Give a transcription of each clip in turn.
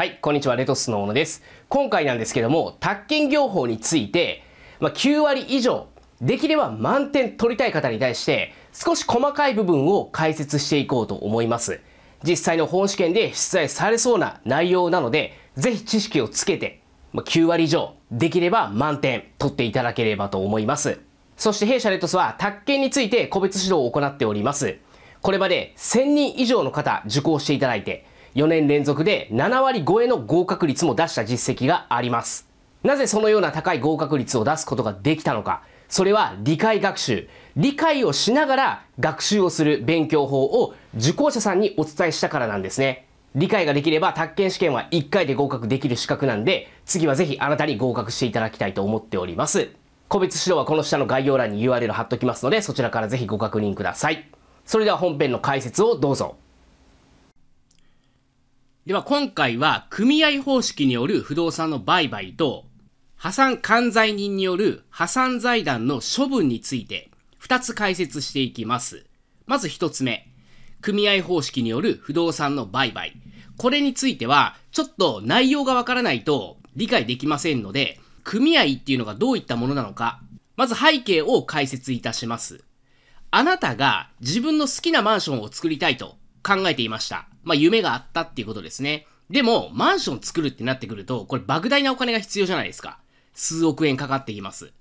はい、こんにちは、レトスの小野です。今回なんですけども、宅建業法について、まあ、9割以上、できれば満点取りたい方に対して、少し細かい部分を解説していこうと思います。実際の本試験で出題されそうな内容なので、ぜひ知識をつけて、まあ、9割以上、できれば満点取っていただければと思います。そして弊社レトスは、宅建について個別指導を行っております。これまで1000人以上の方受講していただいて、4年連続で7割超えの合格率も出した実績があります。なぜそのような高い合格率を出すことができたのか。それは理解学習。理解をしながら学習をする勉強法を受講者さんにお伝えしたからなんですね。理解ができれば、宅建試験は1回で合格できる資格なんで、次はぜひあなたに合格していただきたいと思っております。個別指導はこの下の概要欄に URL 貼っときますので、そちらからぜひご確認ください。それでは本編の解説をどうぞ。では今回は組合方式による不動産の売買と破産管財人による破産財団の処分について二つ解説していきます。まず一つ目。組合方式による不動産の売買。これについてはちょっと内容がわからないと理解できませんので組合っていうのがどういったものなのかまず背景を解説いたします。あなたが自分の好きなマンションを作りたいと考えていました。まあ、夢があったっていうことですね。でも、マンション作るってなってくると、これ莫大なお金が必要じゃないですか。数億円かかってきます。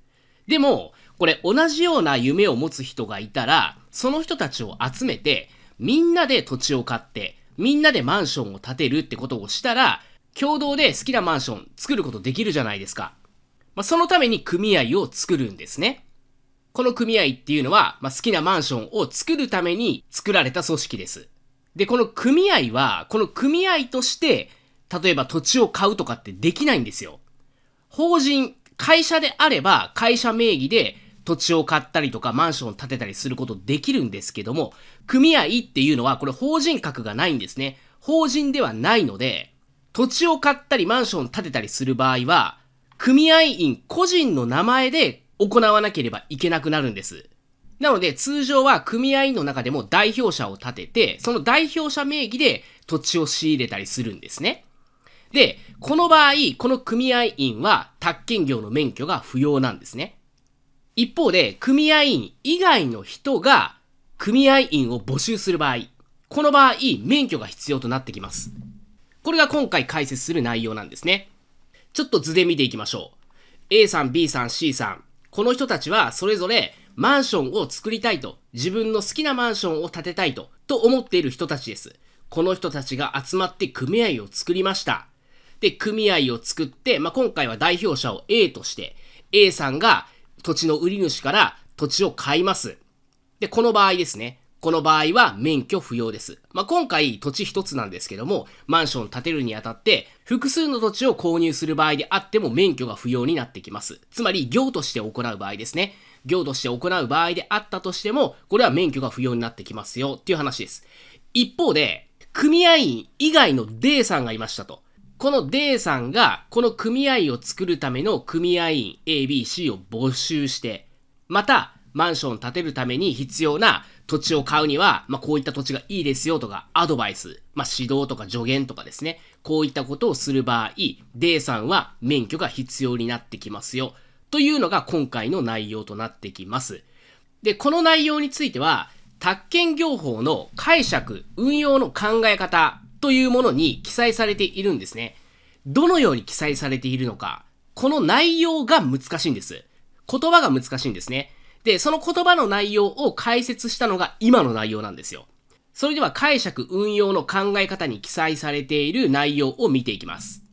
でも、これ同じような夢を持つ人がいたら、その人たちを集めて、みんなで土地を買って、みんなでマンションを建てるってことをしたら、共同で好きなマンション作ることできるじゃないですか。まあ、そのために組合を作るんですね。この組合っていうのは、まあ、好きなマンションを作るために作られた組織です。で、この組合は、この組合として、例えば土地を買うとかってできないんですよ。法人、会社であれば、会社名義で土地を買ったりとかマンションを建てたりすることできるんですけども、組合っていうのは、これ法人格がないんですね。法人ではないので、土地を買ったりマンションを建てたりする場合は、組合員個人の名前で行わなければいけなくなるんです。なので、通常は組合員の中でも代表者を立てて、その代表者名義で土地を仕入れたりするんですね。で、この場合、この組合員は宅建業の免許が不要なんですね。一方で、組合員以外の人が組合員を募集する場合、この場合、免許が必要となってきます。これが今回解説する内容なんですね。ちょっと図で見ていきましょう。A さん、B さん、C さん。この人たちはそれぞれマンションを作りたいと、自分の好きなマンションを建てたいと、と思っている人たちです。この人たちが集まって組合を作りました。で、組合を作って、まあ、今回は代表者を A として、A さんが土地の売り主から土地を買います。で、この場合ですね。この場合は免許不要です。まあ、今回土地一つなんですけども、マンション建てるにあたって、複数の土地を購入する場合であっても免許が不要になってきます。つまり、業として行う場合ですね。業として行う場合であったとしても、これは免許が不要になってきますよっていう話です。一方で、組合員以外の D さんがいましたと。この D さんが、この組合を作るための組合員 A、B、C を募集して、また、マンションを建てるために必要な土地を買うには、まあ、こういった土地がいいですよとか、アドバイス、まあ、指導とか助言とかですね、こういったことをする場合、D さんは免許が必要になってきますよ。というのが今回の内容となってきます。で、この内容については、宅建業法の解釈、運用の考え方というものに記載されているんですね。どのように記載されているのか、この内容が難しいんです。言葉が難しいんですね。で、その言葉の内容を解説したのが今の内容なんですよ。それでは解釈運用の考え方に記載されている内容を見ていきます。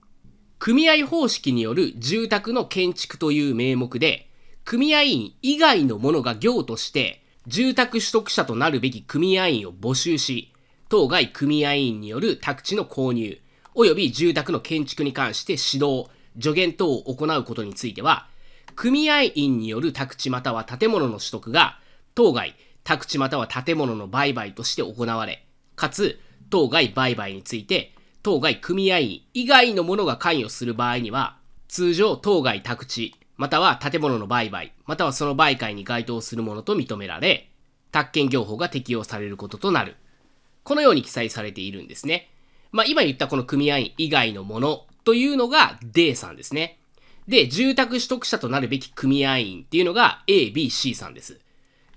組合方式による住宅の建築という名目で、組合員以外の者が業として、住宅取得者となるべき組合員を募集し、当該組合員による宅地の購入、及び住宅の建築に関して指導、助言等を行うことについては、組合員による宅地または建物の取得が、当該宅地または建物の売買として行われ、かつ、当該売買について、当該組合員以外のものが関与する場合には、通常当該宅地、または建物の売買、またはその売買に該当するものと認められ、宅建業法が適用されることとなる。このように記載されているんですね。まあ、今言ったこの組合員以外のものというのが D さんですね。で、住宅取得者となるべき組合員っていうのが A、B、C さんです。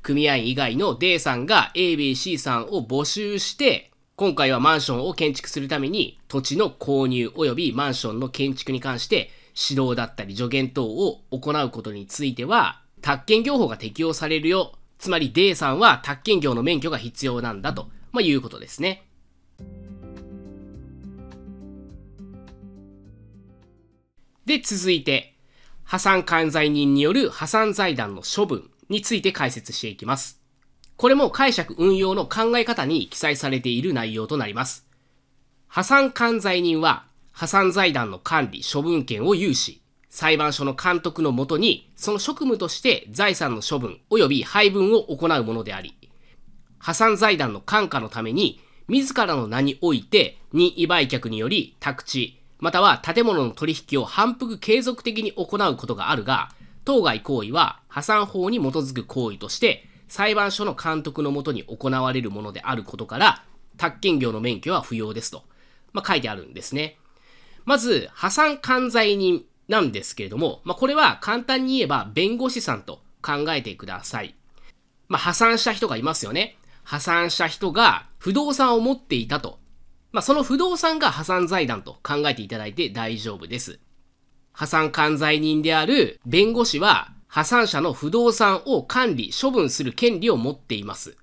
組合員以外の D さんが A、B、C さんを募集して、今回はマンションを建築するために土地の購入及びマンションの建築に関して指導だったり助言等を行うことについては宅建業法が適用されるよ。つまり D さんは宅建業の免許が必要なんだと、まあ、いうことですね。で、続いて、破産管財人による破産財団の処分について解説していきます。これも解釈運用の考え方に記載されている内容となります。破産管財人は、破産財団の管理・処分権を有し、裁判所の監督のもとに、その職務として財産の処分及び配分を行うものであり、破産財団の管下のために、自らの名において、任意売却により宅地、または建物の取引を反復継続的に行うことがあるが、当該行為は破産法に基づく行為として、裁判所の監督のもとに行われるものであることから、宅建業の免許は不要ですと、まあ、書いてあるんですね。まず、破産管財人なんですけれども、まあ、これは簡単に言えば弁護士さんと考えてください。まあ、破産した人がいますよね。破産した人が不動産を持っていたと。まあ、その不動産が破産財団と考えていただいて大丈夫です。破産管財人である弁護士は破産者の不動産を管理、処分する権利を持っています。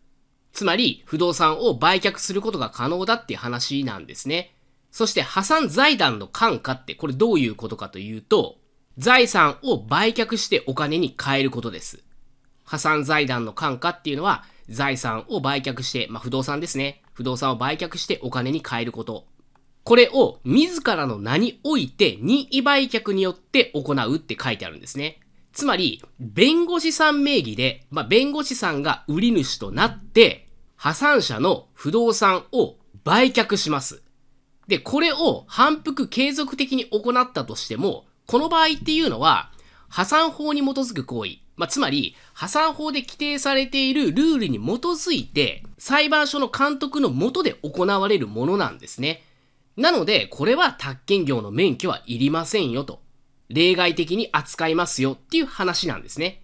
つまり、不動産を売却することが可能だっていう話なんですね。そして、破産財団の管下って、これどういうことかというと、財産を売却してお金に換えることです。破産財団の管下っていうのは、財産を売却して、まあ、不動産ですね。不動産を売却してお金に換えること。これを自らの名において任意売却によって行うって書いてあるんですね。つまり、弁護士さん名義で、まあ、弁護士さんが売り主となって、破産者の不動産を売却します。で、これを反復継続的に行ったとしても、この場合っていうのは、破産法に基づく行為、まあ、つまり、破産法で規定されているルールに基づいて、裁判所の監督の下で行われるものなんですね。なので、これは宅建業の免許はいりませんよと。例外的に扱いますよっていう話なんですね。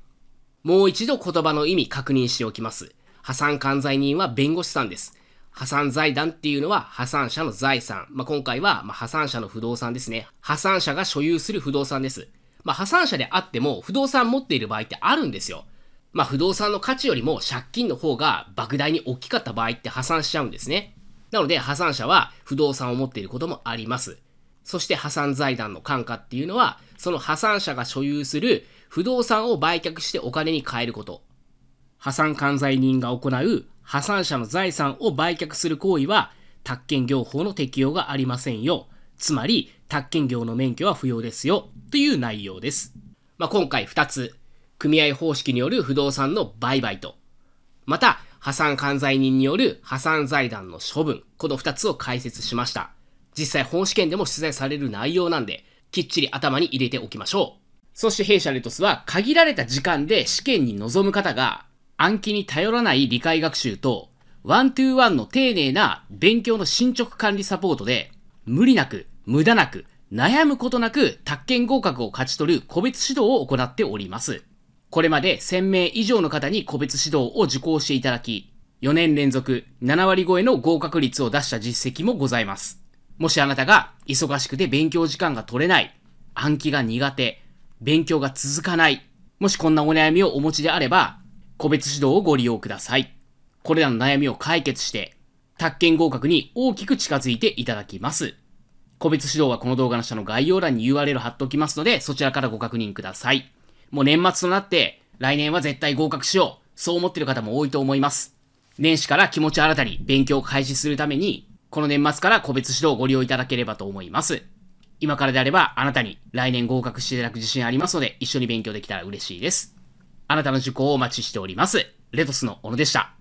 もう一度言葉の意味確認しておきます。破産管財人は弁護士さんです。破産財団っていうのは破産者の財産。まあ、今回はま破産者の不動産ですね。破産者が所有する不動産です。まあ、破産者であっても不動産持っている場合ってあるんですよ。まあ、不動産の価値よりも借金の方が莫大に大きかった場合って破産しちゃうんですね。なので破産者は不動産を持っていることもあります。そして破産財団の管価っていうのは、その破産者が所有する不動産を売却してお金に換えること。破産管財人が行う破産者の財産を売却する行為は、宅建業法の適用がありませんよ。つまり、宅建業の免許は不要ですよ。という内容です。まあ、今回2つ。組合方式による不動産の売買と。また、破産管財人による破産財団の処分。この2つを解説しました。実際本試験でも出題される内容なんで、きっちり頭に入れておきましょう。そして弊社レトスは、限られた時間で試験に臨む方が、暗記に頼らない理解学習と、ワントゥーワンの丁寧な勉強の進捗管理サポートで、無理なく、無駄なく、悩むことなく、宅建合格を勝ち取る個別指導を行っております。これまで1000名以上の方に個別指導を受講していただき、4年連続7割超えの合格率を出した実績もございます。もしあなたが忙しくて勉強時間が取れない、暗記が苦手、勉強が続かない、もしこんなお悩みをお持ちであれば、個別指導をご利用ください。これらの悩みを解決して、宅建合格に大きく近づいていただきます。個別指導はこの動画の下の概要欄に URL 貼っておきますので、そちらからご確認ください。もう年末となって、来年は絶対合格しよう。そう思ってる方も多いと思います。年始から気持ち新たに勉強を開始するために、この年末から個別指導をご利用いただければと思います。今からであれば、あなたに来年合格していただく自信ありますので、一緒に勉強できたら嬉しいです。あなたの受講をお待ちしております。レトスの小野でした。